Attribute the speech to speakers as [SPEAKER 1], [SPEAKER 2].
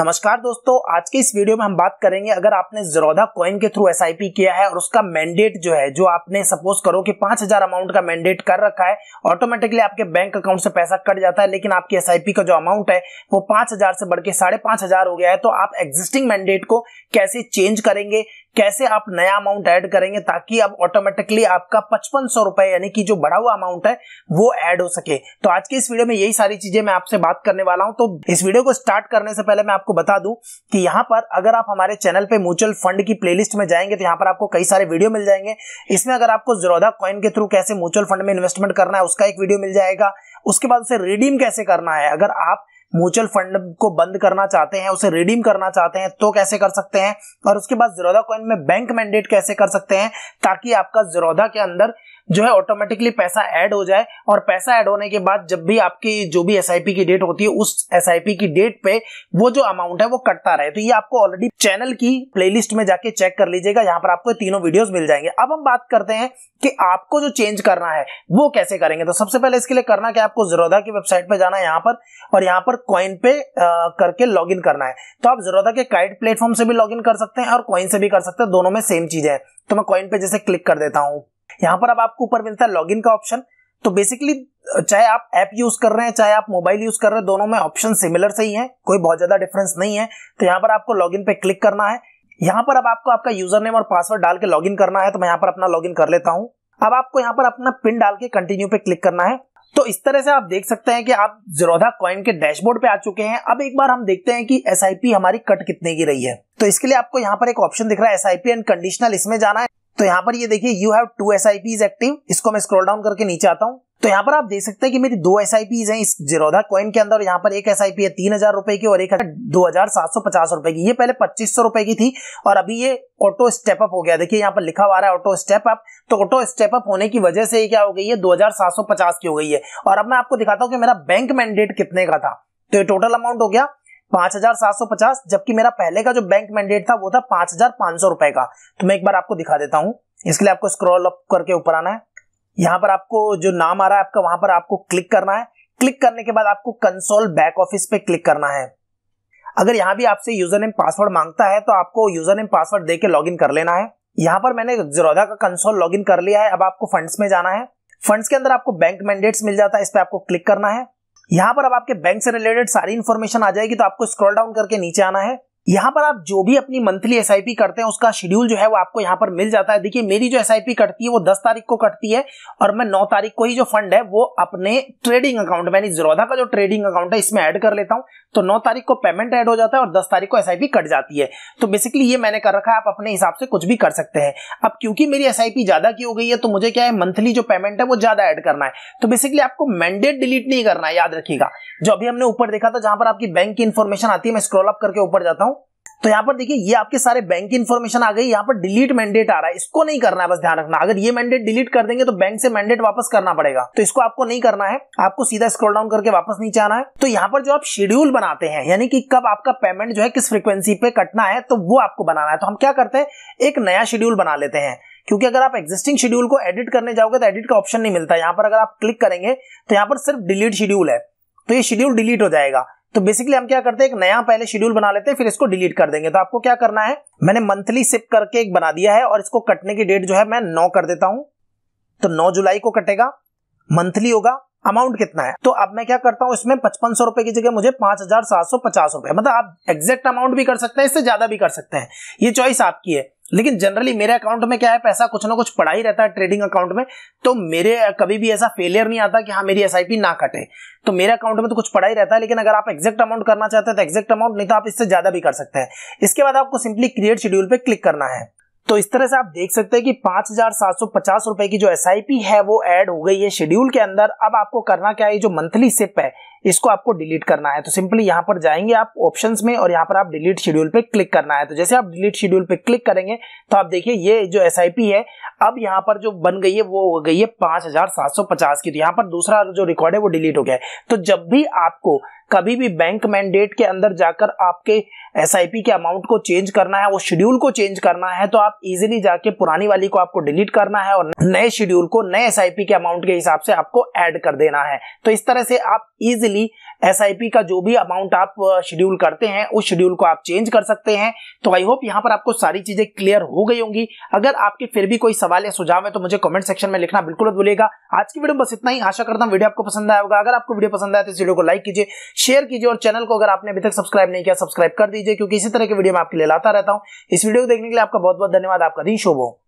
[SPEAKER 1] नमस्कार दोस्तों आज के इस वीडियो में हम बात करेंगे अगर आपने जरोधा कॉइन के थ्रू एस किया है और उसका मैंडेट जो है जो आपने सपोज करो कि पांच हजार अमाउंट का मैंडेट कर रखा है ऑटोमेटिकली आपके बैंक अकाउंट से पैसा कट जाता है लेकिन आपकी एस का जो अमाउंट है वो पांच हजार से बढ़ के साढ़े पांच हजार हो गया है तो आप एग्जिस्टिंग मैंडेट को कैसे चेंज करेंगे कैसे आप नया अमाउंट ऐड करेंगे ताकि अब ऑटोमेटिकली आपका पचपन सौ रुपए यानी कि जो बढ़ा हुआ अमाउंट है वो ऐड हो सके तो आज के इस वीडियो में यही सारी चीजें मैं आपसे बात करने वाला हूं तो इस वीडियो को स्टार्ट करने से पहले मैं आपको बता दूं कि यहां पर अगर आप हमारे चैनल पे म्यूचुअल फंड की प्लेलिस्ट में जाएंगे तो यहां पर आपको कई सारे वीडियो मिल जाएंगे इसमें अगर आपको जरोधा कॉइन के थ्रू कैसे म्यूचुअल फंड में इन्वेस्टमेंट करना है उसका एक वीडियो मिल जाएगा उसके बाद उसे रिडीम कैसे करना है अगर आप म्यूचुअल फंड को बंद करना चाहते हैं उसे रिडीम करना चाहते हैं तो कैसे कर सकते हैं और उसके बाद जीरोधा कॉइन में बैंक मैंडेट कैसे कर सकते हैं ताकि आपका जिरोधा के अंदर जो है ऑटोमेटिकली पैसा ऐड हो जाए और पैसा ऐड होने के बाद जब भी आपकी जो भी एस की डेट होती है उस एस की डेट पे वो जो अमाउंट है वो कटता रहे तो ये आपको ऑलरेडी चैनल की प्लेलिस्ट में जाके चेक कर लीजिएगा यहाँ पर आपको तीनों वीडियोस मिल जाएंगे अब हम बात करते हैं कि आपको जो चेंज करना है वो कैसे करेंगे तो सबसे पहले इसके लिए करना क्या आपको जीरोधा की वेबसाइट पर जाना है यहाँ पर और यहाँ पर क्वाइन पे आ, करके लॉग इन करना है तो आप जरूरत के काइट प्लेटफॉर्म से भी लॉग इन कर सकते हैं और क्वाइन से भी कर सकते हैं दोनों में सेम चीज है तो मैं क्वाइन पे जैसे क्लिक कर देता हूँ यहाँ पर अब आपको ऊपर मिलता है लॉग का ऑप्शन तो बेसिकली चाहे आप ऐप यूज कर रहे हैं चाहे आप मोबाइल यूज कर रहे हैं दोनों में ऑप्शन सिमिलर से ही है कोई बहुत ज्यादा डिफरेंस नहीं है तो यहाँ पर आपको लॉग पे क्लिक करना है यहाँ पर अब आपको आपका यूजर नेम और पासवर्ड डाल के लॉग करना है तो मैं यहाँ पर अपना लॉग कर लेता हूँ अब आपको यहाँ पर अपना पिन डाल के कंटिन्यू पे क्लिक करना है तो इस तरह से आप देख सकते हैं कि आप जिरोधा कॉइन के डैशबोर्ड पे आ चुके हैं अब एक बार हम देखते हैं कि एस हमारी कट कितने की रही है तो इसके लिए आपको यहाँ पर एक ऑप्शन दिख रहा है एस एंड कंडीशनल इसमें जाना है तो यहां पर ये देखिए यू हैव टू एस एक्टिव इसको मैं स्क्रॉल डाउन करके नीचे आता हूं तो यहाँ पर आप देख सकते हैं कि मेरी दो एस है इस जिरोधा कॉइन के अंदर यहाँ पर एक एस है तीन हजार रुपए की और एक दो हजार सात सौ पचास रुपए की ये पहले पच्चीस सौ रुपए की थी और अभी ये ऑटो स्टेप अप हो गया देखिए यहाँ पर लिखा हुआ है ऑटो स्टेप अप तो ऑटो स्टेप अप होने की वजह से क्या हो गई है दो हजार सात सौ पचास की हो गई है और अब मैं आपको दिखाता हूँ कि मेरा बैंक मैंडेट कितने का था तो ये टोटल अमाउंट हो गया पांच हजार सात सौ पचास जबकि मेरा पहले का जो बैंक मैंडेट था वो था पांच हजार पांच सौ रुपए का तो मैं एक बार आपको दिखा देता हूं इसके लिए आपको स्क्रॉल अप करके ऊपर आना है यहां पर आपको जो नाम आ रहा है आपका वहां पर आपको क्लिक करना है क्लिक करने के बाद आपको कंसोल बैक ऑफिस पे क्लिक करना है अगर यहाँ भी आपसे यूजर नेम पासवर्ड मांगता है तो आपको यूजर नेम पासवर्ड दे के लॉग कर लेना है यहाँ पर मैंने जरोधा का कंसोल लॉग कर लिया है अब आपको फंड्स में जाना है फंड्स के अंदर आपको बैंक मैंडेट्स मिल जाता है इस पर आपको क्लिक करना है यहां पर अब आपके बैंक से रिलेटेड सारी इन्फॉर्मेशन आ जाएगी तो आपको स्क्रॉल डाउन करके नीचे आना है यहाँ पर आप जो भी अपनी मंथली एस करते हैं उसका शेड्यूल जो है वो आपको यहाँ पर मिल जाता है देखिए मेरी जो एस कटती है वो दस तारीख को कटती है और मैं नौ तारीख को ही जो फंड है वो अपने ट्रेडिंग अकाउंट मैंने जरोधा का जो ट्रेडिंग अकाउंट है इसमें ऐड कर लेता हूँ तो नौ तारीख को पेमेंट ऐड हो जाता है और दस तारीख को एस कट जाती है तो बेसिकली ये मैंने कर रखा है आप अपने हिसाब से कुछ भी कर सकते हैं अब क्योंकि मेरी एस ज्यादा की हो गई है तो मुझे क्या है मंथली जो पेमेंट है वो ज्यादा एड करना है तो बेसिकली आपको मैंडेट डिलीट नहीं करना है याद रखिएगा जो अभी हमने ऊपर देखा था जहां पर आपकी बैंक की इन्फॉर्मेशन आती है मैं स्क्रॉल अप करके ऊपर जाता हूँ तो यहाँ पर देखिए ये आपके सारे बैंक की इन्फॉर्मेशन आ गई यहाँ पर डिलीट मैंडेट आ रहा है इसको नहीं करना है बस ध्यान रखना अगर ये मैंडेट डिलीट कर देंगे तो बैंक से मैंडेट वापस करना पड़ेगा तो इसको आपको नहीं करना है आपको सीधा स्क्रॉल डाउन करके वापस नीचे आना है तो यहाँ पर जो आप शेड्यूल बनाते हैं यानी कि कब आपका पेमेंट जो है किस फ्रिक्वेंसी पे कटना है तो वो आपको बनाना है तो हम क्या करते हैं एक नया शेड्यूल बना लेते हैं क्योंकि अगर आप एक्जिस्टिंग शेड्यूल को एडिट करने जाओगे तो एडिट का ऑप्शन नहीं मिलता यहाँ पर अगर आप क्लिक करेंगे तो यहाँ पर सिर्फ डिलीट शेड्यूल है तो ये शेड्यूल डिलीट हो जाएगा तो बेसिकली हम क्या करते हैं एक नया पहले शेड्यूल बना लेते हैं फिर इसको डिलीट कर देंगे तो आपको क्या करना है मैंने मंथली सिप करके एक बना दिया है और इसको कटने की डेट जो है मैं नौ कर देता हूं तो नौ जुलाई को कटेगा मंथली होगा अमाउंट कितना है तो अब मैं क्या करता हूं इसमें पचपन सौ रुपए की जगह मुझे पांच हजार सात सौ पचास रुपए मतलब आप एग्जैक्ट अमाउंट भी कर सकते हैं इससे ज्यादा भी कर सकते हैं ये चॉइस आपकी है लेकिन जनरली मेरे अकाउंट में क्या है पैसा कुछ ना कुछ पड़ा ही रहता है ट्रेडिंग अकाउंट में तो मेरे कभी भी ऐसा फेलियर नहीं आता कि हाँ मेरी एस ना कटे तो मेरे अकाउंट में तो कुछ पड़ा ही रहता है लेकिन अगर आप एक्जेक्ट अमाउंट करना चाहते हैं तो एक्जेक्ट अमाउंट नहीं तो आप इससे ज्यादा भी कर सकते हैं इसके बाद आपको सिंपली क्रिएट शेड्यूल पे क्लिक करना है तो इस तरह से आप देख सकते हैं कि पांच हजार सात सौ पचास रुपए की जो एस है वो एड हो गई है शेड्यूल के अंदर अब आपको करना क्या है जो मंथली सिप है इसको आपको डिलीट करना है तो सिंपली यहां पर जाएंगे आप ऑप्शन में और यहाँ पर आप डिलीट शेड्यूल पे क्लिक करना है तो जैसे आप डिलीट शेड्यूल पे क्लिक करेंगे तो आप देखिए ये जो एस है अब यहाँ पर जो बन गई है वो हो गई है पांच हजार सात सौ पचास की तो यहां पर दूसरा जो रिकॉर्ड है वो डिलीट हो गया है तो जब भी आपको कभी भी बैंक मैंडेट के अंदर जाकर आपके एस के अमाउंट को चेंज करना है वो शेड्यूल को चेंज करना है तो आप इजिली जाके पुरानी वाली को आपको डिलीट करना है और नए शेड्यूल को नए एस के अमाउंट के हिसाब से आपको ऐड कर देना है तो इस तरह से आप इजिली इजिली एस का जो भी अमाउंट आप शेड्यूल करते हैं उस शेड्यूल को आप चेंज कर सकते हैं तो आई होप यहाँ पर आपको सारी चीजें क्लियर हो गई होंगी अगर आपके फिर भी कोई सवाल या सुझाव है तो मुझे कमेंट सेक्शन में लिखना बिल्कुल मत आज की वीडियो बस इतना ही आशा करता हूँ वीडियो आपको पसंद आया होगा अगर आपको वीडियो पसंद आया तो इस वीडियो को लाइक कीजिए शेयर कीजिए और चैनल को अगर आपने अभी तक सब्सक्राइब नहीं किया सब्सक्राइब कर दीजिए क्योंकि इसी तरह की वीडियो मैं आपके लिए लाता रहता हूँ इस वीडियो को देखने के लिए आपका बहुत बहुत धन्यवाद आपका दिन शुभ हो